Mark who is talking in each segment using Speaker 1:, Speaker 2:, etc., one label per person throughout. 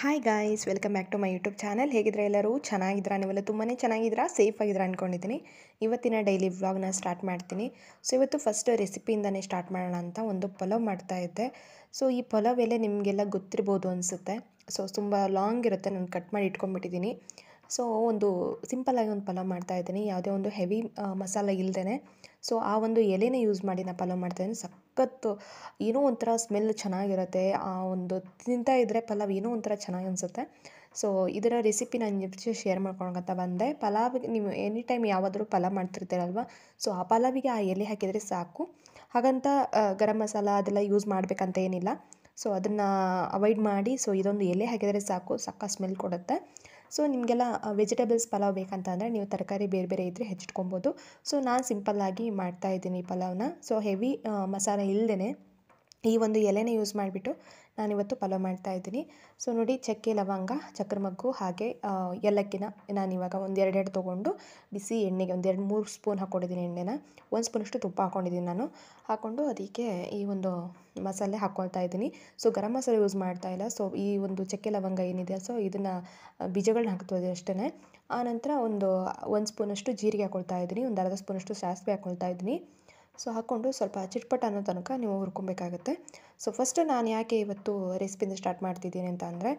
Speaker 1: hi guys welcome back to my YouTube channel ಹೇಗಿದ್ರೆ ಎಲ್ಲರೂ ಚೆನ್ನಾಗಿದ್ದೀರಾ ನೀವೆಲ್ಲ ತುಂಬಾ ಚೆನ್ನಾಗಿದ್ದೀರಾ ಸೇಫ್ ಆಗಿದ್ರೆ ಅಂದ್ಕೊಂಡಿದ್ದೀನಿ ಇವತ್ತಿನ ಡೈಲಿ ವ್ಲಾಗ್ನ ಸ್ಟಾರ್ಟ್ ಮಾಡ್ತೀನಿ ಸೊ ಇವತ್ತು ಫಸ್ಟ್ ರೆಸಿಪಿಯಿಂದನೇ ಸ್ಟಾರ್ಟ್ ಮಾಡೋಣ ಅಂತ ಒಂದು ಪಲಾವ್ ಮಾಡ್ತಾ ಇದ್ದೆ ಸೊ ಈ ಪಲಾವ್ ಎಲ್ಲ ನಿಮಗೆಲ್ಲ ಗೊತ್ತಿರ್ಬೋದು ಅನಿಸುತ್ತೆ ಸೊ ತುಂಬ ಲಾಂಗ್ ಇರುತ್ತೆ ನಾನು ಕಟ್ ಮಾಡಿ ಇಟ್ಕೊಂಡ್ಬಿಟ್ಟಿದ್ದೀನಿ ಸೊ ಒಂದು ಸಿಂಪಲ್ಲಾಗಿ ಒಂದು ಪಲಾವ್ ಮಾಡ್ತಾ ಇದ್ದೀನಿ ಯಾವುದೇ ಒಂದು ಹೆವಿ ಮಸಾಲೆ ಇಲ್ಲದೇ ಸೊ ಆ ಒಂದು ಎಲೆನೇ ಯೂಸ್ ಮಾಡಿ ನಾನು ಪಲಾವ್ ಮಾಡ್ತಾಯಿದ್ದೀನಿ ಸಖತ್ತು ಏನೋ ಒಂಥರ ಸ್ಮೆಲ್ ಚೆನ್ನಾಗಿರುತ್ತೆ ಆ ಒಂದು ತಿಂತಾ ಇದ್ದರೆ ಪಲಾವ್ ಏನೋ ಒಂಥರ ಚೆನ್ನಾಗಿ ಅನಿಸುತ್ತೆ ಸೊ ಇದರ ರೆಸಿಪಿ ನಾನು ನಿಮಗೆ ಶೇರ್ ಮಾಡ್ಕೊಳಕಂತ ಬಂದೆ ಪಲಾವ್ ನೀವು ಎನಿ ಟೈಮ್ ಯಾವಾದರೂ ಪಲಾವ್ ಮಾಡ್ತಿರ್ತೀರಲ್ವ ಸೊ ಆ ಪಲಾವಿಗೆ ಆ ಎಲೆ ಹಾಕಿದರೆ ಸಾಕು ಹಾಗಂತ ಗರಂ ಮಸಾಲ ಅದೆಲ್ಲ ಯೂಸ್ ಮಾಡಬೇಕಂತ ಏನಿಲ್ಲ ಸೊ ಅದನ್ನು ಅವಾಯ್ಡ್ ಮಾಡಿ ಸೊ ಇದೊಂದು ಎಲೆ ಹಾಕಿದರೆ ಸಾಕು ಸಕ್ಕ ಸ್ಮೆಲ್ ಕೊಡುತ್ತೆ ಸೊ ನಿಮಗೆಲ್ಲ ವೆಜಿಟೇಬಲ್ಸ್ ಪಲಾವ್ ಬೇಕಂತ ಅಂದರೆ ನೀವು ತರಕಾರಿ ಬೇರೆ ಬೇರೆ ಇದ್ದರೆ ಹೆಚ್ಚಿಟ್ಕೊಬೋದು ಸೊ ನಾನು ಸಿಂಪಲ್ಲಾಗಿ ಈ ಪಲಾವ್ನ ಸೊ ಹೆವಿ ಮಸಾಲೆ ಇಲ್ಲದೇ ಈ ಒಂದು ಎಲೆನೇ ಯೂಸ್ ಮಾಡಿಬಿಟ್ಟು ನಾನಿವತ್ತು ಪಲಾವ್ ಮಾಡ್ತಾ ಇದ್ದೀನಿ ಸೊ ನೋಡಿ ಚಕ್ಕೆ ಲವಂಗ ಚಕ್ರಮಗ್ಗು ಹಾಗೆ ಏಲಕ್ಕಿನ ನಾನಿವಾಗ ಒಂದೆರಡೆರಡು ತೊಗೊಂಡು ಬಿಸಿ ಎಣ್ಣೆಗೆ ಒಂದೆರಡು ಮೂರು ಸ್ಪೂನ್ ಹಾಕ್ಕೊಂಡಿದ್ದೀನಿ ಎಣ್ಣೆನ ಒಂದು ಸ್ಪೂನಷ್ಟು ತುಪ್ಪ ಹಾಕ್ಕೊಂಡಿದ್ದೀನಿ ನಾನು ಹಾಕ್ಕೊಂಡು ಅದಕ್ಕೆ ಈ ಒಂದು ಮಸಾಲೆ ಹಾಕ್ಕೊಳ್ತಾ ಇದ್ದೀನಿ ಸೊ ಗರಂ ಮಸಾಲೆ ಯೂಸ್ ಮಾಡ್ತಾ ಇಲ್ಲ ಸೊ ಈ ಒಂದು ಚಕ್ಕೆ ಲವಂಗ ಏನಿದೆ ಸೊ ಇದನ್ನು ಬೀಜಗಳನ್ನ ಹಾಕ್ತದೆ ಅಷ್ಟೇ ಆನಂತರ ಒಂದು ಒಂದು ಸ್ಪೂನಷ್ಟು ಜೀರಿಗೆ ಹಾಕ್ಕೊಳ್ತಾ ಇದ್ದೀನಿ ಒಂದು ಅರ್ಧ ಸ್ಪೂನಷ್ಟು ಸಾಸಿವೆ ಹಾಕ್ಕೊಳ್ತಾ ಇದ್ದೀನಿ ಸೊ ಹಾಕ್ಕೊಂಡು ಸ್ವಲ್ಪ ಚಿಟ್ಪಟ್ ಅನ್ನೋ ತನಕ ನೀವು ಹುರ್ಕೊಬೇಕಾಗುತ್ತೆ ಸೊ ಫಸ್ಟ್ ನಾನು ಯಾಕೆ ಇವತ್ತು ರೆಸಿಪಿಯಿಂದ ಸ್ಟಾರ್ಟ್ ಮಾಡ್ತಿದ್ದೀನಿ ಅಂತ ಅಂದರೆ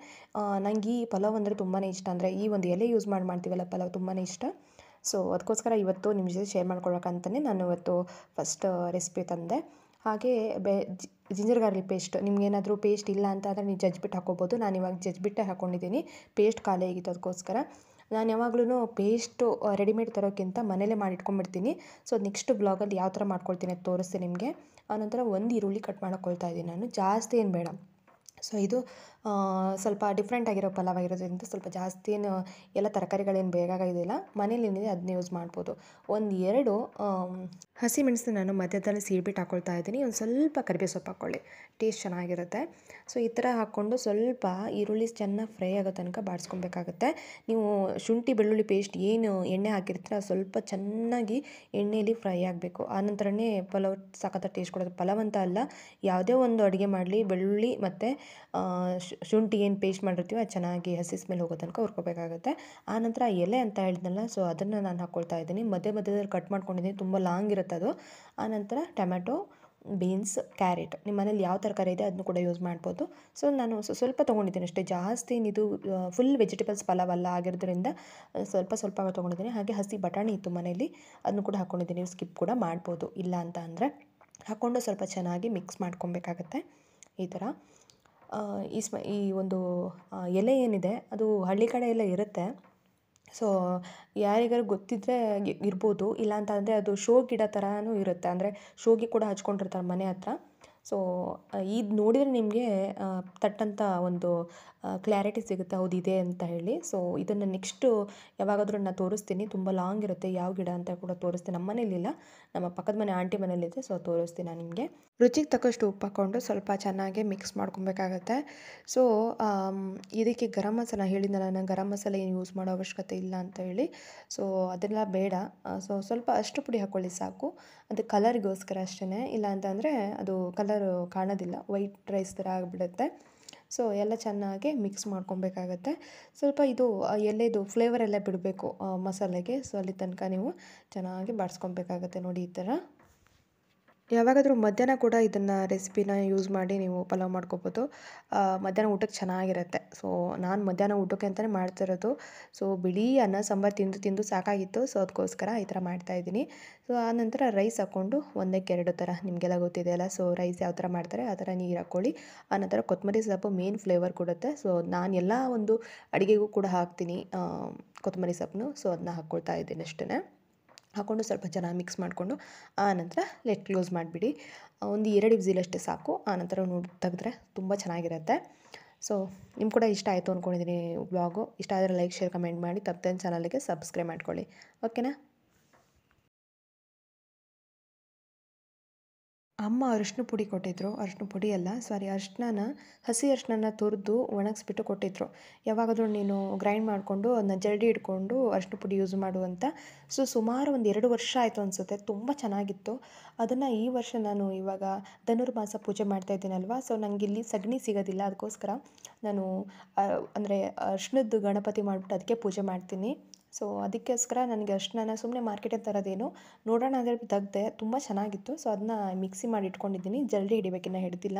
Speaker 1: ನನಗೆ ಈ ಪಲಾವ್ ಅಂದರೆ ತುಂಬಾ ಇಷ್ಟ ಅಂದರೆ ಈ ಒಂದು ಎಲೆ ಯೂಸ್ ಮಾಡಿ ಮಾಡ್ತೀವಲ್ಲ ಪಲಾವ್ ತುಂಬಾ ಇಷ್ಟ ಸೊ ಅದಕ್ಕೋಸ್ಕರ ಇವತ್ತು ನಿಮ್ಮ ಜೊತೆ ಶೇರ್ ಮಾಡ್ಕೊಳಕಂತಲೇ ನಾನು ಇವತ್ತು ಫಸ್ಟ್ ರೆಸಿಪಿ ತಂದೆ ಹಾಗೆ ಬೆ ಜಿಂಜರ್ ಗಾರ್ಲಿ ಪೇಸ್ಟ್ ನಿಮ್ಗೇನಾದರೂ ಪೇಸ್ಟ್ ಇಲ್ಲ ಅಂತ ಆದರೆ ನೀವು ಜಜ್ಬಿಟ್ಟು ಹಾಕೋಬೋದು ನಾನು ಇವಾಗ ಜಜ್ಬಿಟ್ಟೆ ಹಾಕ್ಕೊಂಡಿದ್ದೀನಿ ಪೇಸ್ಟ್ ಖಾಲಿ ಆಗಿತ್ತು ಅದಕ್ಕೋಸ್ಕರ ನಾನು ಯಾವಾಗಲೂ ಪೇಸ್ಟು ರೆಡಿಮೇಡ್ ತರೋಕ್ಕಿಂತ ಮನೇಲೆ ಮಾಡಿಟ್ಕೊಂಡ್ಬಿಡ್ತೀನಿ ಸೊ ನೆಕ್ಸ್ಟ್ ಬ್ಲಾಗಲ್ಲಿ ಯಾವ ಥರ ಮಾಡ್ಕೊಳ್ತೀನಿ ಅದು ತೋರಿಸ್ತೀನಿ ನಿಮಗೆ ಆನಂತರ ಒಂದು ಈರುಳ್ಳಿ ಕಟ್ ಮಾಡ್ಕೊಳ್ತಾ ಇದ್ದೀನಿ ನಾನು ಜಾಸ್ತಿ ಏನು ಬೇಡ ಸೊ ಇದು ಸ್ವಲ್ಪ ಡಿಫ್ರೆಂಟ್ ಆಗಿರೋ ಪಲಾವ್ ಆಗಿರೋದ್ರಿಂದ ಸ್ವಲ್ಪ ಜಾಸ್ತಿ ಏನು ಎಲ್ಲ ತರಕಾರಿಗಳೇನು ಬೇಕಾಗಿದ್ದಿಲ್ಲ ಮನೇಲಿ ಏನಿದೆ ಅದನ್ನ ಯೂಸ್ ಮಾಡ್ಬೋದು ಒಂದು ಎರಡು ಹಸಿಮೆಣಸು ನಾನು ಮಧ್ಯದಲ್ಲಿ ಸೀಡ್ಬಿಟ್ಟು ಹಾಕ್ಕೊಳ್ತಾ ಇದ್ದೀನಿ ಒಂದು ಸ್ವಲ್ಪ ಕರಿಬೇವು ಸೊಪ್ಪು ಹಾಕ್ಕೊಳ್ಳಿ ಟೇಸ್ಟ್ ಚೆನ್ನಾಗಿರುತ್ತೆ ಸೊ ಈ ಥರ ಹಾಕ್ಕೊಂಡು ಸ್ವಲ್ಪ ಈರುಳ್ಳಿ ಚೆನ್ನಾಗಿ ಫ್ರೈ ಆಗೋ ತನಕ ಬಾಡಿಸ್ಕೊಬೇಕಾಗುತ್ತೆ ನೀವು ಶುಂಠಿ ಬೆಳ್ಳುಳ್ಳಿ ಪೇಸ್ಟ್ ಏನು ಎಣ್ಣೆ ಹಾಕಿರ್ತೀರ ಸ್ವಲ್ಪ ಚೆನ್ನಾಗಿ ಎಣ್ಣೆಯಲ್ಲಿ ಫ್ರೈ ಆಗಬೇಕು ಆನಂತರನೇ ಪಲಾವ್ ಸಾಕತ್ತ ಟೇಸ್ಟ್ ಕೊಡೋದು ಪಲಾವ್ ಅಂತ ಅಲ್ಲ ಯಾವುದೇ ಒಂದು ಅಡುಗೆ ಮಾಡಲಿ ಬೆಳ್ಳುಳ್ಳಿ ಮತ್ತು ಶುಂಠಿ ಏನು ಪೇಸ್ಟ್ ಮಾಡಿರ್ತೀವಿ ಅದು ಚೆನ್ನಾಗಿ ಹಸಿ ಸ್ಮೆಲ್ ಹೋಗೋ ತನಕ ಹುರ್ಕೋಬೇಕಾಗುತ್ತೆ ಆನಂತರ ಎಲೆ ಅಂತ ಹೇಳಿದ್ನಲ್ಲ ಸೊ ಅದನ್ನು ನಾನು ಹಾಕ್ಕೊಳ್ತಾ ಇದ್ದೀನಿ ಮಧ್ಯ ಮಧ್ಯದಲ್ಲಿ ಕಟ್ ಮಾಡ್ಕೊಂಡಿದ್ದೀನಿ ತುಂಬ ಲಾಂಗ್ ಇರುತ್ತೆ ಅದು ಆನಂತರ ಟೊಮೆಟೊ ಬೀನ್ಸ್ ಕ್ಯಾರೆಟ್ ನಿಮ್ಮ ಮನೇಲಿ ಯಾವ ತರಕಾರಿ ಇದೆ ಅದನ್ನು ಕೂಡ ಯೂಸ್ ಮಾಡ್ಬೋದು ಸೊ ನಾನು ಸ್ವಲ್ಪ ತೊಗೊಂಡಿದ್ದೀನಿ ಅಷ್ಟೇ ಜಾಸ್ತಿ ಇದು ಫುಲ್ ವೆಜಿಟೇಬಲ್ಸ್ ಪಲಾವಲ್ಲ ಆಗಿರೋದ್ರಿಂದ ಸ್ವಲ್ಪ ಸ್ವಲ್ಪ ತೊಗೊಂಡಿದ್ದೀನಿ ಹಾಗೆ ಹಸಿ ಬಟಾಣಿ ಇತ್ತು ಮನೇಲಿ ಅದನ್ನು ಕೂಡ ಹಾಕ್ಕೊಂಡಿದ್ದೀನಿ ಸ್ಕಿಪ್ ಕೂಡ ಮಾಡ್ಬೋದು ಇಲ್ಲ ಅಂತ ಅಂದರೆ ಹಾಕ್ಕೊಂಡು ಸ್ವಲ್ಪ ಚೆನ್ನಾಗಿ ಮಿಕ್ಸ್ ಮಾಡ್ಕೊಬೇಕಾಗತ್ತೆ ಈ ಥರ ಈ ಸ್ಮ ಈ ಒಂದು ಎಲೆ ಏನಿದೆ ಅದು ಹಳ್ಳಿ ಕಡೆ ಎಲ್ಲ ಇರುತ್ತೆ ಸೊ ಯಾರಿಗಾರು ಗೊತ್ತಿದ್ದರೆ ಇರ್ಬೋದು ಇಲ್ಲ ಅಂತ ಅಂದರೆ ಅದು ಶೋ ಗಿಡ ಥರನೂ ಇರುತ್ತೆ ಅಂದರೆ ಶೋಗೆ ಕೂಡ ಹಚ್ಕೊಂಡಿರ್ತಾರೆ ಮನೆ ಹತ್ರ ಸೊ ಇದು ನೋಡಿದರೆ ನಿಮಗೆ ತಟ್ಟಂಥ ಒಂದು ಕ್ಲಾರಿಟಿ ಸಿಗುತ್ತೆ ಹೌದು ಇದೆ ಅಂತ ಹೇಳಿ ಸೊ ಇದನ್ನು ನೆಕ್ಸ್ಟು ಯಾವಾಗಾದರೂ ನಾನು ತೋರಿಸ್ತೀನಿ ತುಂಬ ಲಾಂಗ್ ಇರುತ್ತೆ ಯಾವ ಗಿಡ ಅಂತ ಕೂಡ ತೋರಿಸ್ತೀನಿ ನಮ್ಮ ಇಲ್ಲ ನಮ್ಮ ಪಕ್ಕದ ಮನೆ ಆಂಟಿ ಮನೇಲಿದೆ ಸೊ ತೋರಿಸ್ತೀನಿ ನಾನು ನಿಮಗೆ ರುಚಿಗೆ ತಕ್ಕಷ್ಟು ಉಪ್ಪು ಹಾಕ್ಕೊಂಡು ಸ್ವಲ್ಪ ಚೆನ್ನಾಗಿ ಮಿಕ್ಸ್ ಮಾಡ್ಕೊಬೇಕಾಗತ್ತೆ ಸೊ ಇದಕ್ಕೆ ಗರಂ ಮಸಾಲ ಹೇಳಿದ ನಾನು ಗರಂ ಮಸಾಲೆ ಏನು ಯೂಸ್ ಮಾಡೋ ಅವಶ್ಯಕತೆ ಇಲ್ಲ ಅಂತ ಹೇಳಿ ಸೊ ಅದೆಲ್ಲ ಬೇಡ ಸೊ ಸ್ವಲ್ಪ ಅಷ್ಟು ಪುಡಿ ಹಾಕ್ಕೊಳ್ಳಿ ಸಾಕು ಅದು ಕಲರ್ಗೋಸ್ಕರ ಅಷ್ಟೇ ಇಲ್ಲ ಅಂತಂದರೆ ಅದು ಕಲರು ಕಾಣೋದಿಲ್ಲ ವೈಟ್ ರೈಸ್ ಥರ ಆಗಿಬಿಡುತ್ತೆ ಸೊ ಎಲ್ಲ ಚೆನ್ನಾಗಿ ಮಿಕ್ಸ್ ಮಾಡ್ಕೊಬೇಕಾಗತ್ತೆ ಸ್ವಲ್ಪ ಇದು ಎಲ್ಲೇದು ಫ್ಲೇವರೆಲ್ಲ ಬಿಡಬೇಕು ಮಸಾಲೆಗೆ ಸೊ ಅಲ್ಲಿ ತನಕ ನೀವು ಚೆನ್ನಾಗಿ ಬಾಡಿಸ್ಕೊಬೇಕಾಗತ್ತೆ ನೋಡಿ ಈ ಥರ ಯಾವಾಗಾದರೂ ಮಧ್ಯಾಹ್ನ ಕೂಡ ಇದನ್ನು ರೆಸಿಪಿನ ಯೂಸ್ ಮಾಡಿ ನೀವು ಪಲಾವ್ ಮಾಡ್ಕೋಬೋದು ಮಧ್ಯಾಹ್ನ ಊಟಕ್ಕೆ ಚೆನ್ನಾಗಿರುತ್ತೆ ಸೊ ನಾನು ಮಧ್ಯಾಹ್ನ ಊಟಕ್ಕೆ ಅಂತಲೇ ಮಾಡ್ತಿರೋದು ಸೊ ಬಿಳಿ ಅನ್ನ ಸಾಂಬಾರು ತಿಂದು ತಿಂದು ಸಾಕಾಗಿತ್ತು ಸೊ ಅದಕ್ಕೋಸ್ಕರ ಈ ಥರ ಮಾಡ್ತಾಯಿದ್ದೀನಿ ಸೊ ಆ ನಂತರ ರೈಸ್ ಹಾಕ್ಕೊಂಡು ಒಂದಕ್ಕೆ ಎರಡು ಥರ ನಿಮಗೆಲ್ಲ ಗೊತ್ತಿದೆ ಅಲ್ಲ ಸೊ ರೈಸ್ ಯಾವ ಥರ ಮಾಡ್ತಾರೆ ಆ ಥರ ನೀರು ಹಾಕ್ಕೊಳ್ಳಿ ಆ ನಂತರ ಕೊತ್ತಂಬರಿ ಸೊಪ್ಪು ಮೇನ್ ಫ್ಲೇವರ್ ಕೊಡುತ್ತೆ ಸೊ ನಾನು ಎಲ್ಲ ಒಂದು ಅಡುಗೆಗೂ ಕೂಡ ಹಾಕ್ತೀನಿ ಕೊತ್ತಂಬರಿ ಸೊಪ್ಪನ್ನು ಸೊ ಅದನ್ನ ಹಾಕ್ಕೊಳ್ತಾ ಇದ್ದೀನಿ ಅಷ್ಟೇ ಹಾಕ್ಕೊಂಡು ಸ್ವಲ್ಪ ಚೆನ್ನಾಗಿ ಮಿಕ್ಸ್ ಮಾಡಿಕೊಂಡು ಆನಂತರ ಲೆಟ್ ಕ್ಲೋಸ್ ಮಾಡಿಬಿಡಿ ಒಂದು ಎರಡು ಇಬ್ಸಿಲಷ್ಟೇ ಸಾಕು ಆನಂತರ ನೋಡಿ ತೆಗೆದ್ರೆ ತುಂಬ ಚೆನ್ನಾಗಿರುತ್ತೆ ಸೊ ನಿಮ್ಮ ಕೂಡ ಇಷ್ಟ ಆಯಿತು ಅಂದ್ಕೊಂಡಿದ್ದೀನಿ ವ್ಲಾಗು ಇಷ್ಟ ಆದರೆ ಲೈಕ್ ಶೇರ್ ಕಮೆಂಟ್ ಮಾಡಿ ತಪ್ಪದೆ ಚಾನಲ್ಗೆ ಸಬ್ಸ್ಕ್ರೈಬ್ ಮಾಡ್ಕೊಳ್ಳಿ ಓಕೆನಾ ಅಮ್ಮ ಅರಿಶಿನ ಪುಡಿ ಕೊಟ್ಟಿದ್ರು ಅರಿಶಿನ ಪುಡಿ ಅಲ್ಲ ಸಾರಿ ಅರಿಶಿನನ ಹಸಿ ಅರಿಶಿನ ತುರಿದು ಒಣಗಿಸ್ಬಿಟ್ಟು ಕೊಟ್ಟಿದ್ರು ಯಾವಾಗಾದರೂ ನೀನು ಗ್ರೈಂಡ್ ಮಾಡಿಕೊಂಡು ಅದನ್ನ ಜರಡಿ ಇಟ್ಕೊಂಡು ಅರಿಶಿನ ಪುಡಿ ಯೂಸ್ ಮಾಡು ಅಂತ ಸೊ ಸುಮಾರು ಒಂದು ಎರಡು ವರ್ಷ ಆಯಿತು ಅನಿಸುತ್ತೆ ತುಂಬ ಚೆನ್ನಾಗಿತ್ತು ಅದನ್ನು ಈ ವರ್ಷ ನಾನು ಇವಾಗ ಧನುರ್ಮಾಸ ಪೂಜೆ ಮಾಡ್ತಾ ಇದ್ದೀನಲ್ವ ಸೊ ನನಗೆ ಇಲ್ಲಿ ಸಗಣಿ ಸಿಗೋದಿಲ್ಲ ಅದಕ್ಕೋಸ್ಕರ ನಾನು ಅಂದರೆ ಅರಿಶಿನದ್ದು ಗಣಪತಿ ಮಾಡಿಬಿಟ್ಟು ಅದಕ್ಕೆ ಪೂಜೆ ಮಾಡ್ತೀನಿ ಸೊ ಅದಕ್ಕೋಸ್ಕರ ನನಗೆ ಅಷ್ಟು ನಾನು ಸುಮ್ಮನೆ ಮಾರ್ಕೆಟಿಗೆ ತರೋದೇನು ನೋಡೋಣ ಅಂದರೆ ತೆಗ್ದೆ ತುಂಬ ಚೆನ್ನಾಗಿತ್ತು ಸೊ ಅದನ್ನ ಮಿಕ್ಸಿ ಮಾಡಿ ಇಟ್ಕೊಂಡಿದ್ದೀನಿ ಜಲ್ದಿ ಹಿಡಿಬೇಕಿನ್ನ ಹಿಡ್ದಿಲ್ಲ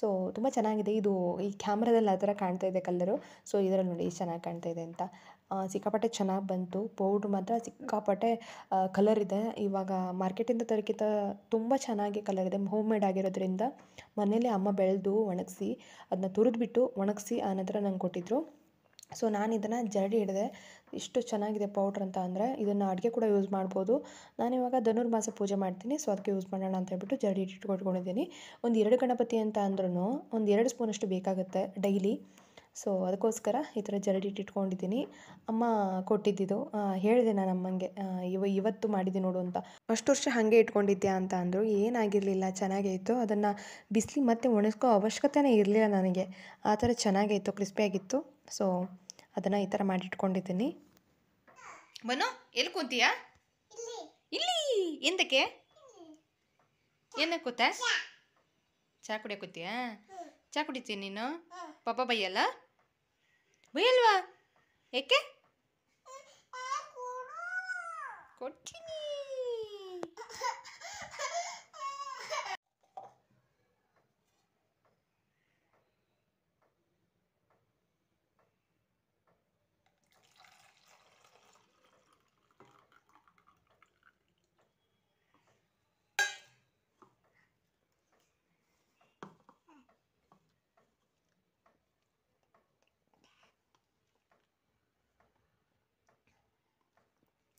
Speaker 1: ಸೊ ತುಂಬ ಚೆನ್ನಾಗಿದೆ ಇದು ಈ ಕ್ಯಾಮ್ರಾದಲ್ಲಿ ಆ ಥರ ಕಾಣ್ತಾ ಇದೆ ಕಲ್ಲರು ಸೊ ಇದರಲ್ಲಿ ನೋಡಿ ಚೆನ್ನಾಗಿ ಕಾಣ್ತಾ ಇದೆ ಅಂತ ಸಿಕ್ಕಾಪಟ್ಟೆ ಚೆನ್ನಾಗಿ ಬಂತು ಪೌಡ್ರ್ ಮಾತ್ರ ಸಿಕ್ಕಾಪಟ್ಟೆ ಕಲರ್ ಇದೆ ಇವಾಗ ಮಾರ್ಕೆಟಿಂದ ತರಕಿತ ತುಂಬ ಚೆನ್ನಾಗಿ ಕಲರ್ ಇದೆ ಹೋಮ್ ಮೇಡ್ ಆಗಿರೋದ್ರಿಂದ ಮನೇಲಿ ಅಮ್ಮ ಬೆಳೆದು ಒಣಗಿಸಿ ಅದನ್ನ ತುರಿದ್ಬಿಟ್ಟು ಒಣಗಿಸಿ ಆನಂತರ ನಂಗೆ ಕೊಟ್ಟಿದ್ರು ಸೊ ನಾನು ಇದನ್ನು ಜರಡಿ ಹಿಡಿದೆ ಇಷ್ಟು ಚೆನ್ನಾಗಿದೆ ಪೌಡ್ರ್ ಅಂತ ಅಂದರೆ ಇದನ್ನು ಅಡುಗೆ ಕೂಡ ಯೂಸ್ ಮಾಡ್ಬೋದು ನಾನಿವಾಗ ಧನುರ್ಮಾಸ ಪೂಜೆ ಮಾಡ್ತೀನಿ ಸೊ ಅದಕ್ಕೆ ಯೂಸ್ ಮಾಡೋಣ ಅಂತ ಹೇಳ್ಬಿಟ್ಟು ಜರಡಿ ಇಟ್ಕೊಟ್ಕೊಂಡಿದ್ದೀನಿ ಒಂದು ಎರಡು ಗಣಪತಿ ಅಂತ ಅಂದ್ರೂ ಒಂದು ಎರಡು ಸ್ಪೂನಷ್ಟು ಬೇಕಾಗುತ್ತೆ ಡೈಲಿ ಸೊ ಅದಕ್ಕೋಸ್ಕರ ಈ ಥರ ಇಟ್ಟಿಟ್ಕೊಂಡಿದ್ದೀನಿ ಅಮ್ಮ ಕೊಟ್ಟಿದ್ದಿದ್ದು ಹೇಳಿದೆ ನಾನು ಅಮ್ಮಂಗೆ ಇವ ಇವತ್ತು ಮಾಡಿದ್ದೆ ನೋಡು ಅಂತ ಅಷ್ಟು ವರ್ಷ ಹಾಗೆ ಇಟ್ಕೊಂಡಿದ್ದೆ ಅಂತ ಅಂದರು ಏನಾಗಿರಲಿಲ್ಲ ಚೆನ್ನಾಗೇ ಇತ್ತು ಅದನ್ನು ಬಿಸಿಲಿ ಮತ್ತೆ ಒಣಗಿಸ್ಕೋ ಅವಶ್ಯಕತೆನೇ ಇರಲಿಲ್ಲ ನನಗೆ ಆ ಥರ ಚೆನ್ನಾಗೇ ಇತ್ತು ಕ್ರಿಸ್ಪಿಯಾಗಿತ್ತು ಸೊ ಅದನ್ನು ಈ ಥರ ಮಾಡಿಟ್ಕೊಂಡಿದ್ದೀನಿ ಬನ್ನು ಎಲ್ಲಿ ಕೂತೀಯ ಇಲ್ಲಿ ಎಂದಕ್ಕೆ ಏನಕ್ಕೆ ಕೂತಾ ಚಾ ಕುಡಿಯೋ ಕೂತೀಯ ಚಾ ಕುಡಿತೀನಿ ನೀನು ಪಾಪ ಬೈಯಲ್ಲ ಬೀಳ್ವಾ ಏಕೆ ಕೊಡ್ತೀನಿ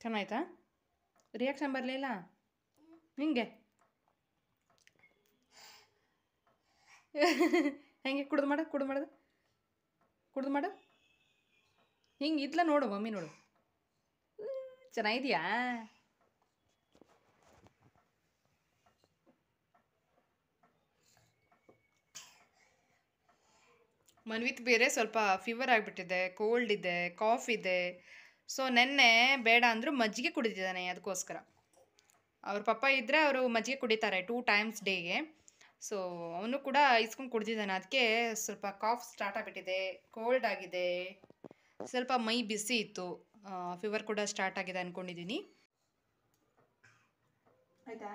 Speaker 1: ಚೆನ್ನಾಯ್ತಾ ರಿಯಾಕ್ಷನ್ ಬರಲಿಲ್ಲ ನಿಂಗೆ ಹೆಂಗೆ ಕುಡ್ದು ಮಾಡು ಕುಡ್ದು ಮಾಡ ಕುಡ್ದು ಮಾಡು ಹಿಂಗೆ ಇದ್ಲ ನೋಡು ಮಮ್ಮಿ ನೋಡು ಚೆನ್ನಾಗಿದೆಯಾ ಮನ್ವಿತ್ ಬೇರೆ ಸ್ವಲ್ಪ ಫೀವರ್ ಆಗಿಬಿಟ್ಟಿದೆ ಕೋಲ್ಡ್ ಇದೆ ಕಾಫ್ ಇದೆ ಸೊ ನೆನ್ನೆ ಬೇಡ ಅಂದರೂ ಮಜ್ಜಿಗೆ ಕುಡಿದಿದ್ದಾನೆ ಅದಕ್ಕೋಸ್ಕರ ಅವ್ರ ಪಪ್ಪ ಇದ್ದರೆ ಅವರು ಮಜ್ಜಿಗೆ ಕುಡಿತಾರೆ ಟೂ ಟೈಮ್ಸ್ ಡೇಗೆ ಸೊ ಅವನು ಕೂಡ ಇಸ್ಕೊಂಡು ಕುಡಿದಿದ್ದಾನೆ ಅದಕ್ಕೆ ಸ್ವಲ್ಪ ಕಾಫ್ ಸ್ಟಾರ್ಟ್ ಆಗಿಬಿಟ್ಟಿದೆ ಕೋಲ್ಡ್ ಆಗಿದೆ ಸ್ವಲ್ಪ ಮೈ ಬಿಸಿ ಇತ್ತು ಫೀವರ್ ಕೂಡ ಸ್ಟಾರ್ಟ್ ಆಗಿದೆ ಅಂದ್ಕೊಂಡಿದ್ದೀನಿ ಆಯಿತಾ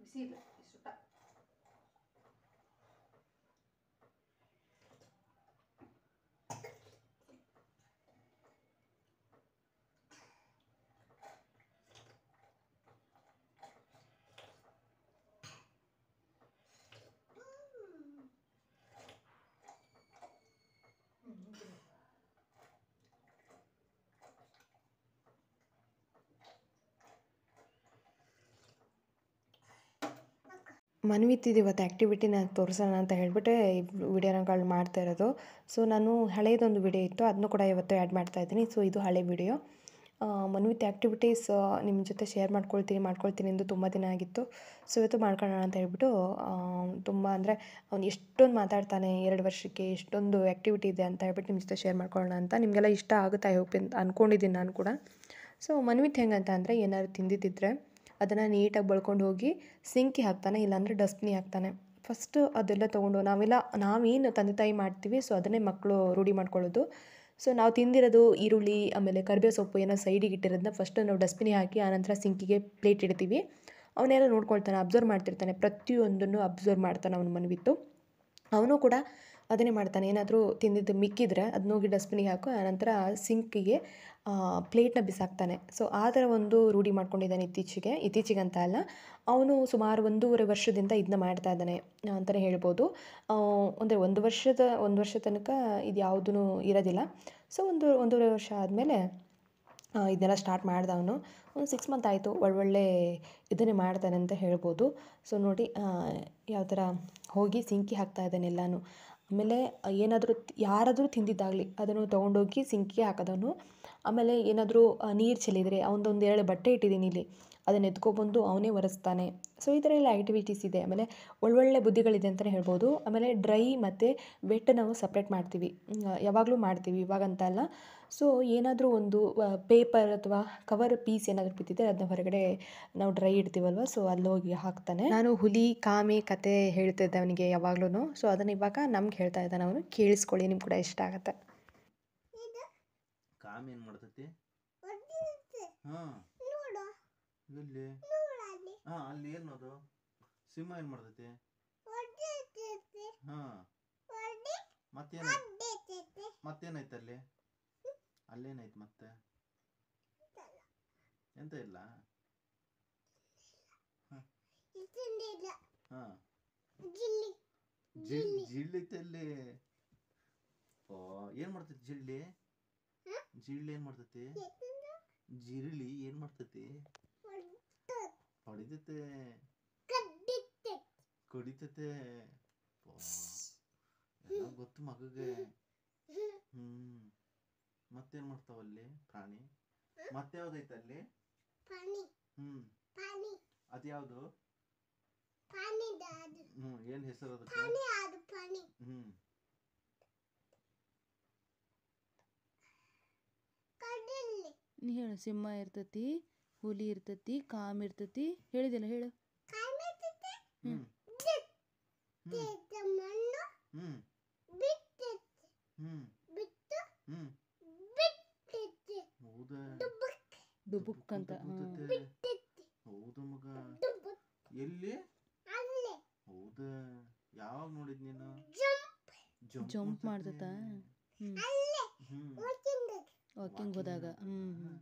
Speaker 1: ಬಿಸಿ ಇದೆ ಮನ್ವಿತ್ತಿದ್ದು ಇವತ್ತು ನಾನು ತೋರಿಸೋಣ ಅಂತ ಹೇಳಿಬಿಟ್ಟೆ ವಿಡಿಯೋಗಳು ಮಾಡ್ತಾ ಇರೋದು ಸೊ ನಾನು ಹಳೆಯದೊಂದು ವಿಡಿಯೋ ಇತ್ತು ಅದನ್ನು ಕೂಡ ಇವತ್ತು ಆ್ಯಡ್ ಮಾಡ್ತಾ ಇದ್ದೀನಿ ಸೊ ಇದು ಹಳೆ ವಿಡಿಯೋ ಮನ್ವಿತ್ ಆ್ಯಕ್ಟಿವಿಟೀಸ್ ನಿಮ್ಮ ಜೊತೆ ಶೇರ್ ಮಾಡ್ಕೊಳ್ತೀನಿ ಮಾಡ್ಕೊಳ್ತೀನಿ ಎಂದು ತುಂಬ ದಿನ ಆಗಿತ್ತು ಸೊ ಇವತ್ತು ಮಾಡ್ಕೊಳ್ಳೋಣ ಅಂತ ಹೇಳ್ಬಿಟ್ಟು ತುಂಬ ಅಂದರೆ ಅವ್ನು ಎಷ್ಟೊಂದು ಮಾತಾಡ್ತಾನೆ ಎರಡು ವರ್ಷಕ್ಕೆ ಎಷ್ಟೊಂದು ಆ್ಯಕ್ಟಿವಿಟಿ ಇದೆ ಅಂತ ಹೇಳ್ಬಿಟ್ಟು ನಿಮ್ಮ ಜೊತೆ ಶೇರ್ ಮಾಡ್ಕೊಳ್ಳೋಣ ಅಂತ ನಿಮಗೆಲ್ಲ ಇಷ್ಟ ಆಗುತ್ತೆ ಐ ಹೋಪ್ ಅಂದ್ಕೊಂಡಿದ್ದೀನಿ ನಾನು ಕೂಡ ಸೊ ಮನ್ವಿತ್ ಹೆಂಗಂತ ಅಂದರೆ ಏನಾದ್ರು ತಿಂದಿದ್ದಿದ್ರೆ ಅದನ್ನು ನೀಟಾಗಿ ಬಳ್ಕೊಂಡು ಹೋಗಿ ಸಿಂಕಿ ಹಾಕ್ತಾನೆ ಇಲ್ಲಾಂದರೆ ಡಸ್ಟ್ನಿ ಹಾಕ್ತಾನೆ ಫಸ್ಟು ಅದೆಲ್ಲ ತೊಗೊಂಡು ನಾವೆಲ್ಲ ನಾವೇನು ತಂದೆ ತಾಯಿ ಮಾಡ್ತೀವಿ ಸೊ ಅದನ್ನೇ ಮಕ್ಕಳು ರೂಢಿ ಮಾಡ್ಕೊಳ್ಳೋದು ಸೊ ನಾವು ತಿಂದಿರೋದು ಈರುಳ್ಳಿ ಆಮೇಲೆ ಕರಿಬೇವು ಸೊಪ್ಪು ಏನೋ ಸೈಡಿಗೆ ಇಟ್ಟಿರೋದನ್ನ ಫಸ್ಟು ನಾವು ಡಸ್ಟ್ಬಿನ್ ಹಾಕಿ ಆನಂತರ ಸಿಂಕಿಗೆ ಪ್ಲೇಟ್ ಇಡ್ತೀವಿ ಅವನೆಲ್ಲ ನೋಡ್ಕೊಳ್ತಾನೆ ಅಬ್ಸರ್ವ್ ಮಾಡ್ತಿರ್ತಾನೆ ಪ್ರತಿಯೊಂದನ್ನು ಅಬ್ಸರ್ವ್ ಮಾಡ್ತಾನೆ ಅವನ ಮನವಿತ್ತು ಅವನು ಕೂಡ ಅದನ್ನೇ ಮಾಡ್ತಾನೆ ಏನಾದರೂ ತಿಂದಿದ್ದು ಮಿಕ್ಕಿದ್ರೆ ಅದನ್ನ ಹೋಗಿ ಹಾಕೋ ಹಾಕು ನಂತರ ಸಿಂಕಿಗೆ ಪ್ಲೇಟ್ನ ಬಿಸಾಕ್ತಾನೆ ಸೊ ಆ ಥರ ಒಂದು ರೂಢಿ ಮಾಡ್ಕೊಂಡಿದ್ದಾನೆ ಇತ್ತೀಚೆಗೆ ಇತ್ತೀಚೆಗೆ ಅಂತ ಅಲ್ಲ ಅವನು ಸುಮಾರು ಒಂದೂವರೆ ವರ್ಷದಿಂದ ಇದನ್ನ ಮಾಡ್ತಾ ಇದ್ದಾನೆ ಅಂತಲೇ ಹೇಳ್ಬೋದು ಅಂದರೆ ಒಂದು ವರ್ಷದ ಒಂದು ವರ್ಷ ತನಕ ಇದು ಯಾವುದೂ ಇರೋದಿಲ್ಲ ಸೊ ಒಂದು ಒಂದೂವರೆ ವರ್ಷ ಆದಮೇಲೆ ಇದನ್ನೆಲ್ಲ ಸ್ಟಾರ್ಟ್ ಮಾಡ್ದ ಅವನು ಒಂದು ಸಿಕ್ಸ್ ಮಂತ್ ಆಯಿತು ಒಳ್ಳೊಳ್ಳೆ ಇದನ್ನೇ ಮಾಡ್ತಾನೆ ಅಂತ ಹೇಳ್ಬೋದು ಸೊ ನೋಡಿ ಯಾವ ಥರ ಹೋಗಿ ಸಿಂಕಿ ಹಾಕ್ತಾ ಇದ್ದಾನೆ ಎಲ್ಲನೂ ಆಮೇಲೆ ಏನಾದರೂ ಯಾರಾದರೂ ತಿಂದಿದ್ದಾಗಲಿ ಅದನ್ನು ತೊಗೊಂಡೋಗಿ ಸಿಂಕಿಗೆ ಹಾಕೋದವನು ಆಮೇಲೆ ಏನಾದರೂ ನೀರು ಚೆಲ್ಲಿದರೆ ಅವನದೊಂದು ಎರಡು ಬಟ್ಟೆ ಇಟ್ಟಿದ್ದೀನಿ ಇಲ್ಲಿ ಅದನ್ನು ಎತ್ಕೊಬಂದು ಅವನೇ ಒರೆಸ್ತಾನೆ ಸೊ ಈ ಥರ ಎಲ್ಲ ಆ್ಯಕ್ಟಿವಿಟೀಸ್ ಇದೆ ಆಮೇಲೆ ಒಳ್ಳೊಳ್ಳೆ ಬುದ್ಧಿಗಳಿದೆ ಅಂತಲೇ ಹೇಳ್ಬೋದು ಆಮೇಲೆ ಡ್ರೈ ಮತ್ತು ವೆಟ್ ನಾವು ಸಪ್ರೇಟ್ ಮಾಡ್ತೀವಿ ಯಾವಾಗಲೂ ಮಾಡ್ತೀವಿ ಇವಾಗಂತ ಅಲ್ಲ ಸೊ ಏನಾದರೂ ಒಂದು ಪೇಪರ್ ಅಥವಾ ಕವರ್ ಪೀಸ್ ಏನಾದರೂ ಬಿದ್ದಿದೆ ಅದನ್ನ ಹೊರಗಡೆ ನಾವು ಡ್ರೈ ಇಡ್ತೀವಲ್ವ ಸೊ ಅಲ್ಲಿ ಹೋಗಿ ಹಾಕ್ತಾನೆ ನಾನು ಹುಲಿ ಕಾಮೆ ಕತೆ ಹೇಳ್ತಿದ್ದೆ ಅವನಿಗೆ ಯಾವಾಗಲೂ ಸೊ ಅದನ್ನು ಇವಾಗ ನಮ್ಗೆ ಹೇಳ್ತಾ ಇದ್ದಾನೆ ಅವನು ಕೇಳಿಸ್ಕೊಳ್ಳಿ ನಿಮ್ಗೆ ಕೂಡ ಇಷ್ಟ ಆಗುತ್ತೆ
Speaker 2: ಕಾಮೆ ಏನು ಮಾಡ್ತೈತಿ ಹಾಂ ಎಲ್ಲಿ ಹಾ ಅಲ್ಲಿ ಅದು ಸಿಂಹ ಏನ್ ಮಾಡ್ತೈತಿ ಹಾ ಮತ್ತೇನ ಮತ್ತೇನೈತೆ ಅಲ್ಲಿ ಅಲ್ಲೇನೈತೆ ಮತ್ತೆ ಎಂತ ಇಲ್ಲ ಹಾ ಓ ಏನ್ ಮಾಡ್ತೈತಿ ಜಿಳ್ಳಿ ಜಿಳ್ಳಿ ಏನ್ ಮಾಡ್ತೈತಿ ಜಿರಳಿ ಏನ್ ಮಾಡ್ತೈತಿ ಹೊಡಿತೈತೆ ಕಡಿತೈತೆ ಗೊತ್ತು ಮಗಗೆ ಹ್ಮ್ ಮತ್ತೇನ್ ಮಾಡ್ತಾವ ಅಲ್ಲಿ ಪ್ರಾಣಿ ಮತ್ತೆ ಯಾವ್ದೈತೆ ಅಲ್ಲಿ ಹ್ಮ್ ಅದ್ಯಾವ್ದು ಹ್ಮ್ ಏನ್ ಹೆಸರು ಅದಕ್ಕೆ ಹ್ಮ್
Speaker 1: ನೀ ಹೇಳು ಸಿಂಹ ಇರ್ತತಿ ಹುಲಿ ಇರ್ತತಿ ಕಾಮ್ ಇರ್ತತಿ ಹೇಳಿದಿಲ್ಲ ಹೇಳು
Speaker 2: ದುಬುಕ್ ಅಂತ ಹೌದು ಮಗ ಎಲ್ಲಿ ಹೌದಾ ಯಾವಾಗ ನೋಡಿದ್ ನೀನು ಜಂಪ್
Speaker 3: ವಾಕಿಂಗ್ ಹೋದಾಗ
Speaker 2: ಹ್ಮ್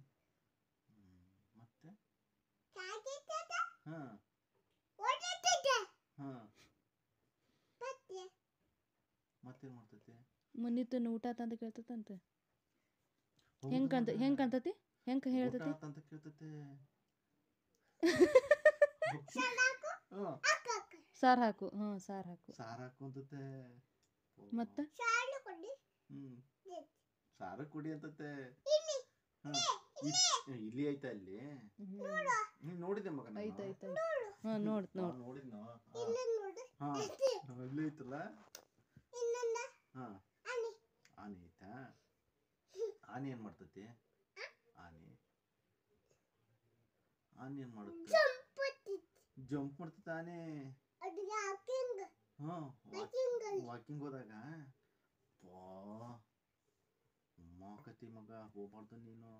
Speaker 1: ಮುನ್ನಿತನ ಊಟ ತಂದು ಕೇಳ್ತದಂತೆ
Speaker 2: ಹೆಂಗೆ ಕಂತ ಹೆಂಗೆ
Speaker 1: ಅಂತತಿ ಹೆಂಗೆ ಹೇಳ್ತತಿ
Speaker 2: ಅಂತ ಕೇಳ್ತತೆ ಸಾರ್ ಹಾಕು ಹ್ಞೂ ಸಾರ್ ಹಾಕು ಸಾರ್ ಹಾಕು ಅಂತತೆ ಮತ್ತೆ ಸಾರ ಕುಡಿ ಅಂತತೆ ಇಲ್ಲಿ ಐತಾ ಇಲ್ಲಿ ನೀನ್ ನೋಡಿದೆ ಮಗ ಐತ ಐತ ಹಾ ನೋಡ್ ನೋಡ್ ನೋಡಿದ್ನೋ ಇಲ್ಲಿ ಐತಲ್ಲ ಆನ್ ಏನ್ ಮಾಡುತ್ತೆ ಜಂಪ್ ಮಾಡ್ತಿ ತಾನೇ
Speaker 3: ವಾಕಿಂಗ್
Speaker 2: ಹೋದಾಗ ಬಾ ಮಾಕತಿ ಮಗ ಹೋಗ್ಬಾರ್ದು ನೀನು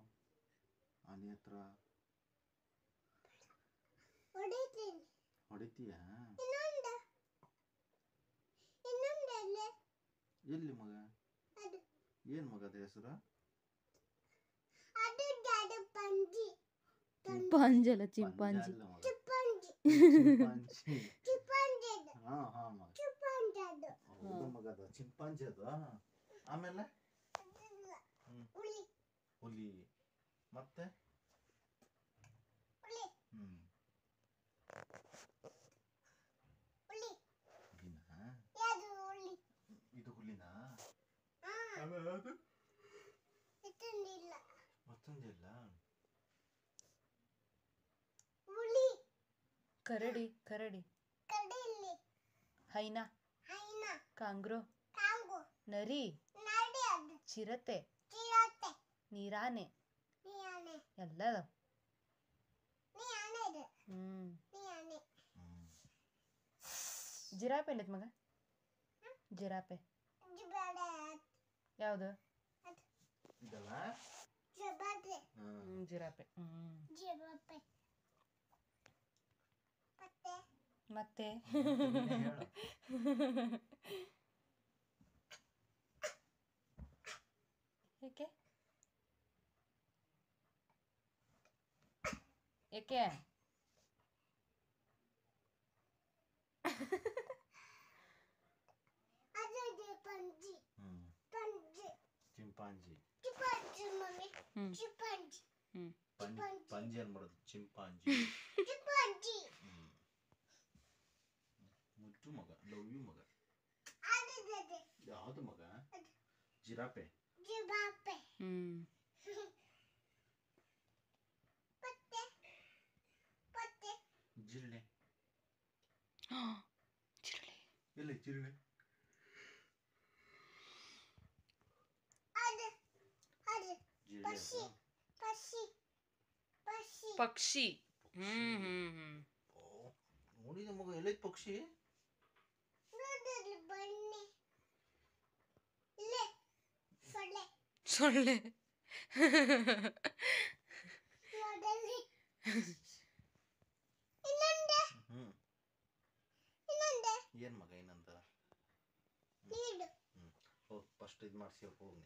Speaker 2: ಆನೆ ಹತ್ರ ಹೊಡಿತೀಯಾ ಎಲ್ಲಿ ಮಗ ಏನ್ ಮಗದ ಹೆಸರು
Speaker 3: ಪಂಜಿ
Speaker 1: ಚಿಂಪಾಂಜಿ ಅಲ್ಲ ಚಿಂಪಾಂಜಿ
Speaker 2: ಚಿಂಪಾಂಜಿ ಅದು ಆಮೇಲೆ ಹುಲಿ ಮತ್ತೆ ಇದು ಹುಲಿನಾ ಆಮೇಲೆ ಮತ್ತೊಂದಿಲ್ಲ
Speaker 1: ಕರಡಿ ಕರಡಿ ಹೈನಾ ಕಾಂಗ್ರೋ ನರಿ ಚಿರತೆ ನೀರಾನೆ ಎಲ್ಲ ಹ್ಮ್ ಜಿರಾಪೆ ಎಲ್ಲೈತ್ ಮಗ ಜಿರಾಪೆ
Speaker 3: ಯಾವುದು ಹ್ಮ್ ಜಿರಾಪೆ
Speaker 1: ಮತ್ತೆ ಏಕೆ ಏಕೆ
Speaker 2: ಚಿಂಪಾಂಜಿ
Speaker 3: ಚಿಂಪಾಂಜಿ ಮಮ್ಮಿ ಚಿಂಪಾಂಜಿ
Speaker 2: ಪಂಜಿ ಅನ್ಬಿಡೋದು ಚಿಂಪಾಂಜಿ ಯಾವುದು ಮಗ ಜಿರಾಪೆ
Speaker 3: ಜಿರಾಪೆ ಹ್ಮ್
Speaker 2: ಪತ್ತೆ ಪತ್ತೆ ಜಿರಳೆ ಜಿರಳೆ ಇಲ್ಲ ಜಿರಳೆ
Speaker 3: ಅದು ಅದು ಪಕ್ಷಿ ಪಕ್ಷಿ ಪಕ್ಷಿ ಪಕ್ಷಿ
Speaker 2: ಹ್ಮ್ ಹ್ಮ್ ಹ್ಮ್ ನೋಡಿದ ಮಗ ಎಲ್ಲೈತ್ ಪಕ್ಷಿ ಸೊಳ್ಳೆ ಏನು ಮಗ ಇನ್ನೊಂದು ಹ್ಞೂ ಓ ಫಸ್ಟ್ ಇದು ಮಾಡಿಸಿ ಹೋಗಿ